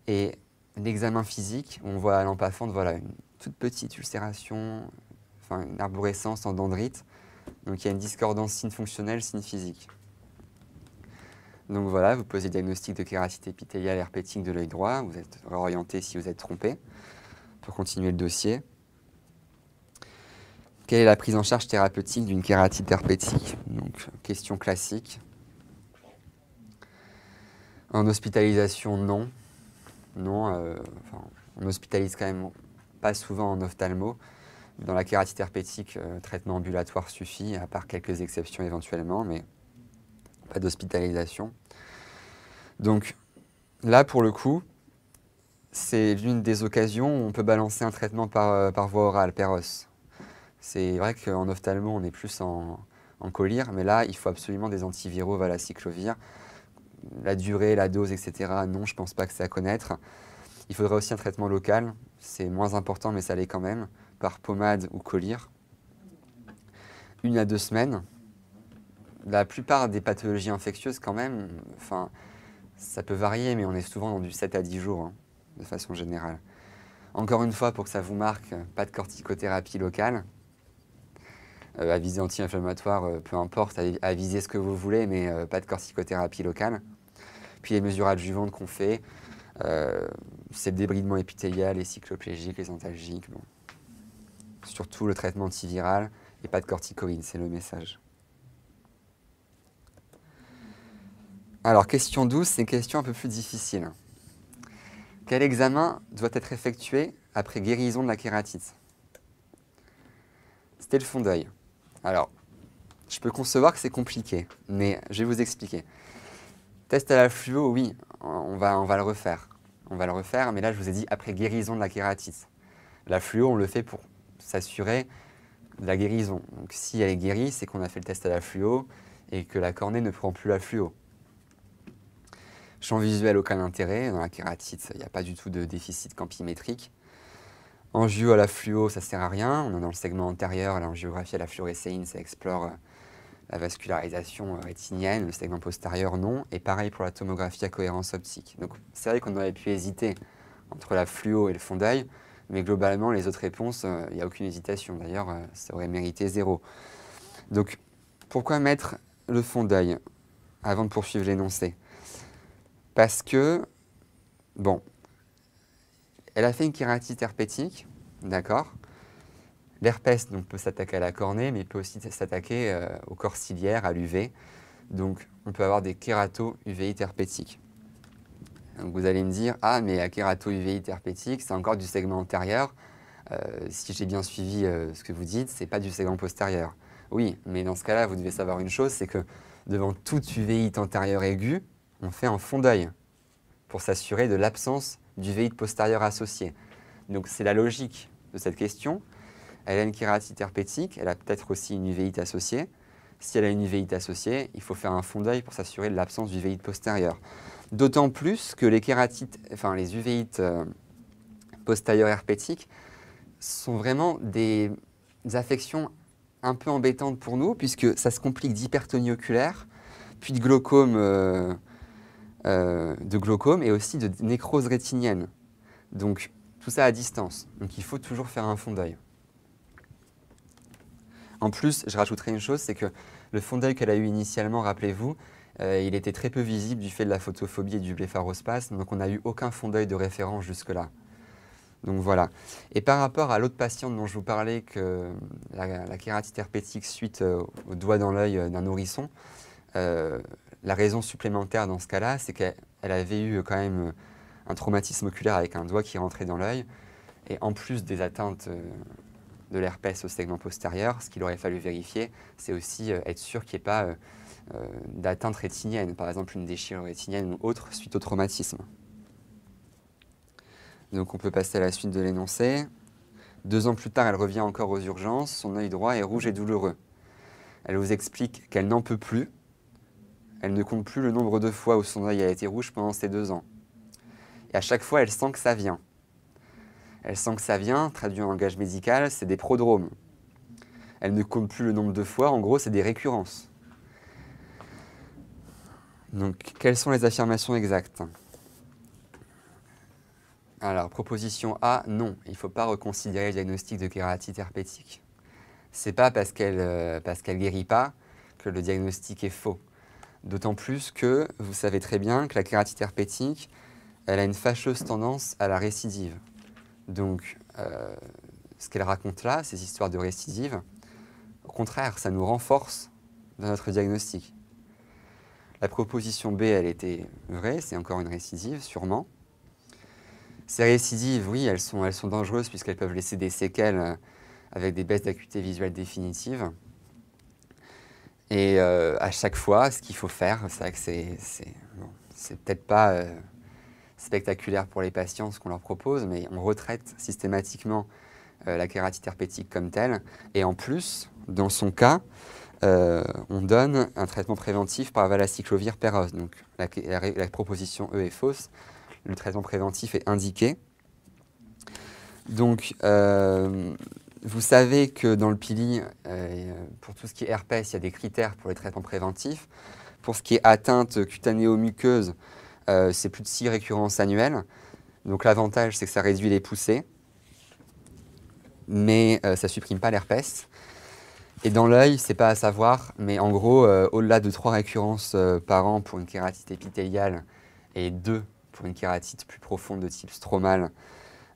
et l'examen physique, on voit à l'empafante voilà, une toute petite ulcération, enfin une arborescence en dendrite, donc il y a une discordance signe fonctionnel, signe physique. Donc voilà, vous posez le diagnostic de kératite épithéliale herpétique de l'œil droit, vous êtes réorienté si vous êtes trompé, pour continuer le dossier. Quelle est la prise en charge thérapeutique d'une kératite herpétique Donc, question classique. En hospitalisation, non. Non, euh, on hospitalise quand même pas souvent en ophtalmo. Dans la kératite herpétique, euh, traitement ambulatoire suffit, à part quelques exceptions éventuellement, mais pas d'hospitalisation. Donc là, pour le coup, c'est l'une des occasions où on peut balancer un traitement par, euh, voie orale, per C'est vrai qu'en ophtalmo, on est plus en, en mais là, il faut absolument des antiviraux valacyclovir. La durée, la dose, etc., non, je ne pense pas que c'est à connaître. Il faudrait aussi un traitement local. C'est moins important, mais ça l'est quand même par pommade ou collyre, une à deux semaines. La plupart des pathologies infectieuses, quand même, enfin, ça peut varier, mais on est souvent dans du 7 à 10 jours, hein, de façon générale. Encore une fois, pour que ça vous marque, pas de corticothérapie locale. Euh, à anti-inflammatoire, euh, peu importe, à, viser ce que vous voulez, mais euh, pas de corticothérapie locale. Puis les mesures adjuvantes qu'on fait, euh, c'est le débridement épithélial, les cycloplégiques, les antalgiques. Bon surtout le traitement antiviral et pas de corticoïdes, c'est le message. Alors, question 12, c'est une question un peu plus difficile. Quel examen doit être effectué après guérison de la kératite C'était le fond d'œil. Alors, je peux concevoir que c'est compliqué, mais je vais vous expliquer. Test à la fluo, oui, on va, on va le refaire. On va le refaire, mais là, je vous ai dit après guérison de la kératite. La fluo, on le fait pour s'assurer de la guérison. Donc si elle est guérie, c'est qu'on a fait le test à la fluo et que la cornée ne prend plus la fluo. Champ visuel, aucun intérêt. Dans la kératite, il n'y a pas du tout de déficit campimétrique. Angio à la fluo, ça ne sert à rien. On est dans le segment antérieur, géographie à la fluorescéine, ça explore euh, la vascularisation euh, rétinienne, le segment postérieur, non. Et pareil pour la tomographie à cohérence optique. Donc c'est vrai qu'on aurait pu hésiter entre la fluo et le fond d'œil. Mais globalement, les autres réponses, il euh, n'y a aucune hésitation. D'ailleurs, euh, ça aurait mérité zéro. Donc, pourquoi mettre le fond d'œil avant de poursuivre l'énoncé Parce que, bon, elle a fait une kératite herpétique, d'accord L'herpès donc, peut s'attaquer à la cornée, mais peut aussi s'attaquer euh, au corps ciliaire, à l'UV. Donc, on peut avoir des kérato uvi herpétiques vous allez me dire, ah mais Akerato UVI herpétique c'est encore du segment antérieur. Euh, si j'ai bien suivi euh, ce que vous dites, ce n'est pas du segment postérieur. Oui, mais dans ce cas-là, vous devez savoir une chose, c'est que devant toute uvéite antérieure aiguë, on fait un fond d'œil pour s'assurer de l'absence d'uvéite postérieure associée. Donc c'est la logique de cette question. Elle a une kératite herpétique, elle a peut-être aussi une uvéite associée. Si elle a une uvéite associée, il faut faire un fond d'œil pour s'assurer de l'absence d'uvéite postérieure. D'autant plus que les kératites, enfin les uvéites euh, postérieures herpétiques sont vraiment des, affections un peu embêtantes pour nous, puisque ça se complique d'hypertonie oculaire, puis de glaucome, euh, euh, de glaucome et aussi de nécrose rétinienne. Donc tout ça à distance. Donc il faut toujours faire un fond d'œil. En plus, je rajouterai une chose, c'est que le fond d'œil qu'elle a eu initialement, rappelez-vous, euh, il était très peu visible du fait de la photophobie et du blépharospasme, donc on n'a eu aucun fond d'œil de référence jusque-là. Donc voilà. Et par rapport à l'autre patiente dont je vous parlais, que la, kératite herpétique suite euh, au doigt dans l'œil euh, d'un nourrisson, la raison supplémentaire dans ce cas-là, c'est qu'elle avait eu quand même un traumatisme oculaire avec un doigt qui rentrait dans l'œil, et en plus des atteintes de l'herpès au segment postérieur, ce qu'il aurait fallu vérifier, c'est aussi être sûr qu'il n'y ait pas euh, d'atteinte rétinienne, par exemple une déchirure rétinienne ou autre suite au traumatisme. Donc on peut passer à la suite de l'énoncé. Deux ans plus tard, elle revient encore aux urgences, son œil droit est rouge et douloureux. Elle vous explique qu'elle n'en peut plus, elle ne compte plus le nombre de fois où son œil a été rouge pendant ces deux ans. Et à chaque fois, elle sent que ça vient. Elle sent que ça vient, traduit en langage médical, c'est des prodromes. Elle ne compte plus le nombre de fois, en gros, c'est des récurrences. Donc, quelles sont les affirmations exactes Alors, proposition A, non, il ne faut pas reconsidérer le diagnostic de kératite herpétique. n'est pas parce qu'elle ne euh, guérit pas que le diagnostic est faux. D'autant plus que vous savez très bien que la kératite herpétique, elle a une fâcheuse tendance à la récidive. Donc, euh, ce qu'elle raconte là, ces histoires de récidive, au contraire, ça nous renforce dans notre diagnostic. La proposition B, elle était vraie, c'est encore une récidive, sûrement. Ces récidives, oui, elles sont, elles sont dangereuses puisqu'elles peuvent laisser des séquelles euh, avec des baisses d'acuité visuelle définitives. Et euh, à chaque fois, ce qu'il faut faire, c'est que c'est peut-être pas euh, spectaculaire pour les patients ce qu'on leur propose, mais on retraite systématiquement la kératite herpétique comme telle. Et en plus, dans son cas, euh, on donne un traitement préventif par valacyclovir pérose. Donc la, proposition E est fausse, le traitement préventif est indiqué. Donc euh, vous savez que dans le PILI, euh, pour tout ce qui est herpès, il y a des critères pour les traitements préventifs. Pour ce qui est atteinte cutanéo-muqueuse, c'est plus de 6 récurrences annuelles. Donc l'avantage, c'est que ça réduit les poussées, mais ça ne supprime pas l'herpès. Et dans l'œil, c'est pas à savoir, mais en gros, euh, au-delà de trois récurrences euh, par an pour une kératite épithéliale et deux pour une kératite plus profonde de type stromal,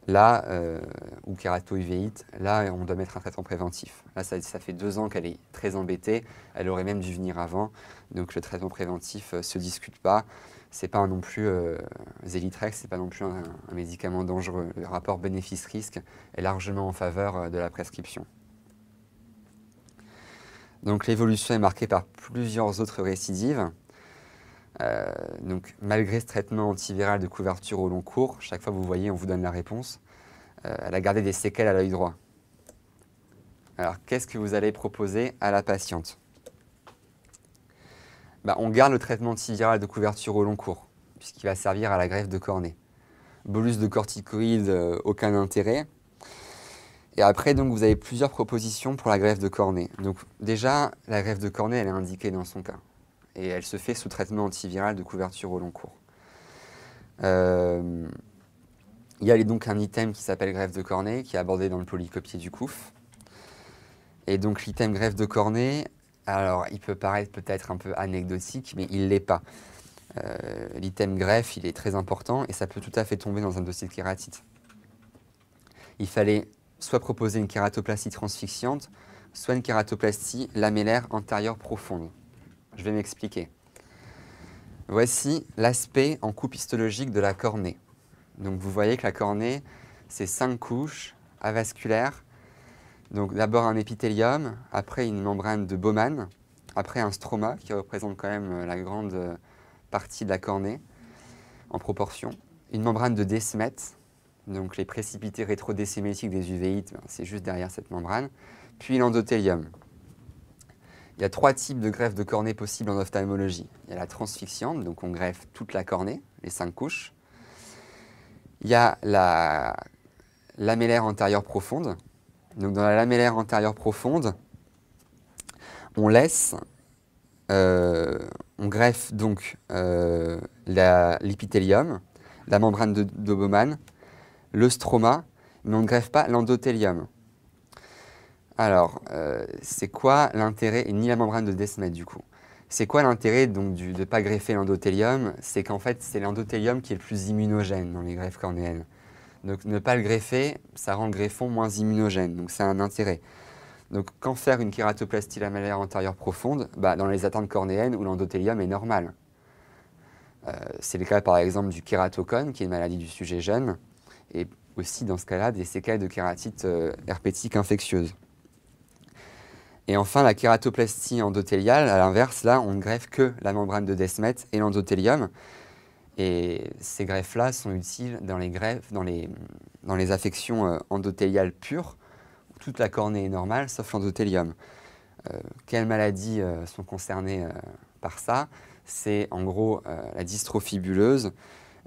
là, ou euh, ou kératoïvéite, là, on doit mettre un traitement préventif. Là, ça, fait deux ans qu'elle est très embêtée, elle aurait même dû venir avant, donc le traitement préventif ne se discute pas. C'est pas non plus Zélitrex, c'est pas non plus un médicament dangereux. Le rapport bénéfice-risque est largement en faveur de la prescription. Donc l'évolution est marquée par plusieurs autres récidives. Euh, donc malgré ce traitement antiviral de couverture au long cours, chaque fois que vous voyez, on vous donne la réponse, euh, elle a gardé des séquelles à l'œil droit. Alors qu'est-ce que vous allez proposer à la patiente bah, On garde le traitement antiviral de couverture au long cours, puisqu'il va servir à la greffe de cornée. Bolus de corticoïdes, euh, aucun intérêt. Et après, donc, vous avez plusieurs propositions pour la greffe de cornée. Donc, déjà, la greffe de cornée, elle est indiquée dans son cas. Et elle se fait sous traitement antiviral de couverture au long cours. Euh, il y a donc un item qui s'appelle greffe de cornée, qui est abordé dans le polycopier du COUF. Et donc, l'item greffe de cornée, alors, il peut paraître peut-être un peu anecdotique, mais il ne l'est pas. Euh, l'item greffe, il est très important et ça peut tout à fait tomber dans un dossier de kératite. Il fallait soit proposer une kératoplastie transfixiante, soit une kératoplastie lamellaire antérieure profonde. Je vais m'expliquer. Voici l'aspect en coupe histologique de la cornée. Donc vous voyez que la cornée, c'est cinq couches avasculaires. Donc d'abord un épithélium, après une membrane de Bowman, après un stroma qui représente quand même la grande partie de la cornée en proportion, une membrane de Descemet donc les précipités rétrodécémétiques des uvéites, ben, c'est juste derrière cette membrane, puis l'endothélium. Il y a trois types de greffes de cornée possibles en ophtalmologie. Il y a la transfixiante, donc on greffe toute la cornée, les cinq couches. Il y a la lamellaire antérieure profonde. Donc dans la lamellaire antérieure profonde, on laisse, euh, on greffe donc euh, l'épithélium, la membrane de, le stroma, mais on ne greffe pas l'endothélium. Alors, euh, c'est quoi l'intérêt, et ni la membrane de Desmet du coup C'est quoi l'intérêt donc de ne pas greffer l'endothélium C'est qu'en fait, c'est l'endothélium qui est le plus immunogène dans les greffes cornéennes. Donc, ne pas le greffer, ça rend le greffon moins immunogène, donc c'est un intérêt. Donc, quand faire une kératoplastie lamellaire antérieure profonde bah, Dans les atteintes cornéennes où l'endothélium est normal. Euh, c'est le cas par exemple du kératocone, qui est une maladie du sujet jeune, et aussi dans ce cas-là des séquelles de kératite euh, herpétiques herpétique infectieuse. Et enfin, la kératoplastie endothéliale, à l'inverse, là, on ne greffe que la membrane de Desmet et l'endothélium. Et ces greffes-là sont utiles dans les, greffes, dans les, dans les affections euh, endothéliales pures, où toute la cornée est normale, sauf l'endothélium. Euh, quelles maladies sont concernées par ça C'est en gros la dystrophie bulleuse,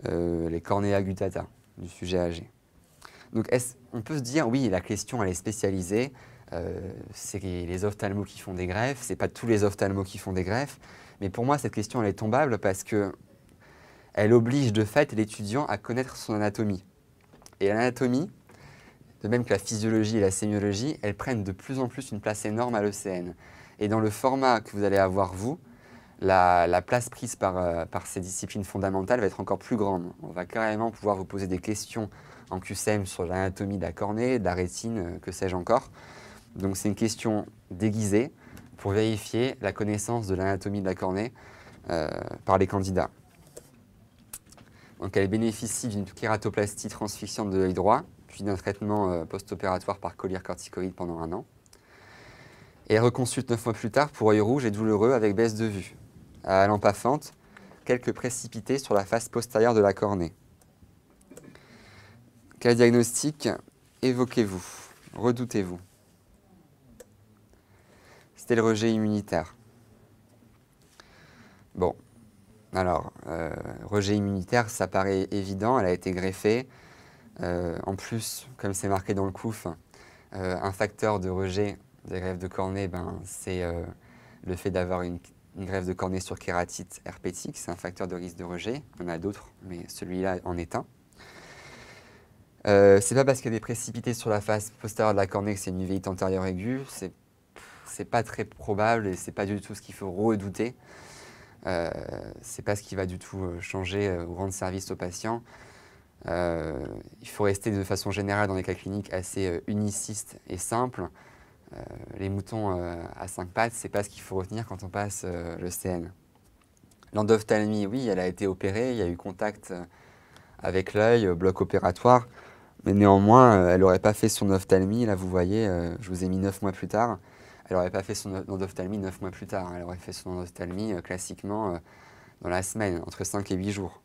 les cornées guttata du sujet âgé. Donc on peut se dire, oui, la question elle est spécialisée, euh, c'est les ophtalmos qui font des greffes, c'est pas tous les ophtalmos qui font des greffes, mais pour moi cette question elle est tombable parce que elle oblige de fait l'étudiant à connaître son anatomie. Et l'anatomie, de même que la physiologie et la sémiologie, elles prennent de plus en plus une place énorme à l'ECN. Et dans le format que vous allez avoir vous, la, place prise euh, par, ces disciplines fondamentales va être encore plus grande. On va carrément pouvoir vous poser des questions en QCM sur l'anatomie de la cornée, de la rétine, euh, que sais-je encore. Donc c'est une question déguisée pour vérifier la connaissance de l'anatomie de la cornée euh, par les candidats. Donc elle bénéficie d'une kératoplastie transfixion de l'œil droit, puis d'un traitement post-opératoire par collier corticoïde pendant un an. Et elle reconsulte neuf mois plus tard pour œil rouge et douloureux avec baisse de vue à lampe quelques précipités sur la face postérieure de la cornée. Quel diagnostic évoquez-vous Redoutez-vous C'était le rejet immunitaire. Bon, alors, euh, rejet immunitaire, ça paraît évident, elle a été greffée. Euh, en plus, comme c'est marqué dans le COUF, euh, un facteur de rejet des greffes de cornée, ben, c'est le fait d'avoir une une greffe de cornée sur kératite herpétique, c'est un facteur de risque de rejet. Il y en a d'autres, mais celui-là en est un. Euh, c'est pas parce qu'il y a des précipités sur la face postérieure de la cornée que c'est une uvéite antérieure aiguë. Ce n'est pas très probable et c'est pas du tout ce qu'il faut redouter. Ce euh, c'est pas ce qui va du tout euh, changer euh, ou rendre service aux patients. il faut rester de façon générale dans les cas cliniques assez uniciste et simple. Euh, les moutons euh, à cinq pattes, c'est pas ce qu'il faut retenir quand on passe euh, le CN. L'endophthalmie, oui, elle a été opérée, il y a eu contact avec l'œil, bloc opératoire, mais néanmoins, elle n'aurait pas fait son ophtalmie. Là, vous voyez, je vous ai mis 9 mois plus tard. Elle n'aurait pas fait son endophthalmie 9 mois plus tard. Elle aurait fait son endophthalmie hein, classiquement dans la semaine, entre 5 et 8 jours.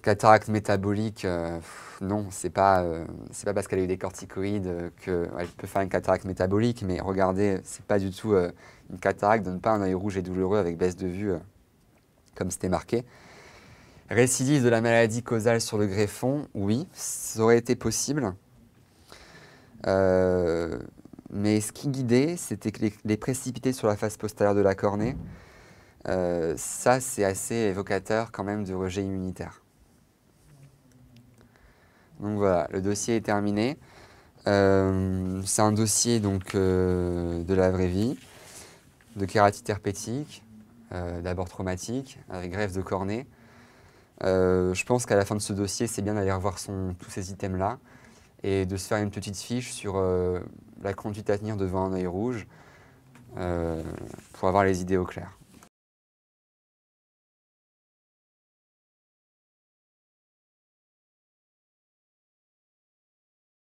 Cataracte métabolique, euh, non, c'est pas, euh, pas parce qu'elle a eu des corticoïdes euh, qu'elle peut faire une cataracte métabolique, mais regardez, c'est pas du tout une cataracte, ne pas un œil rouge et douloureux avec baisse de vue, comme c'était marqué. Récidive de la maladie causale sur le greffon, oui, ça aurait été possible. mais ce qui guidait, c'était que les, les, précipités sur la face postérieure de la cornée, ça c'est assez évocateur quand même du rejet immunitaire. Donc voilà, le dossier est terminé. Euh, c'est un dossier donc, euh, de la vraie vie, de kératite herpétique, euh, d'abord traumatique, avec greffe de cornée. je pense qu'à la fin de ce dossier, c'est bien d'aller revoir tous ces items-là et de se faire une petite fiche sur la conduite à tenir devant un œil rouge pour avoir les idées au clair.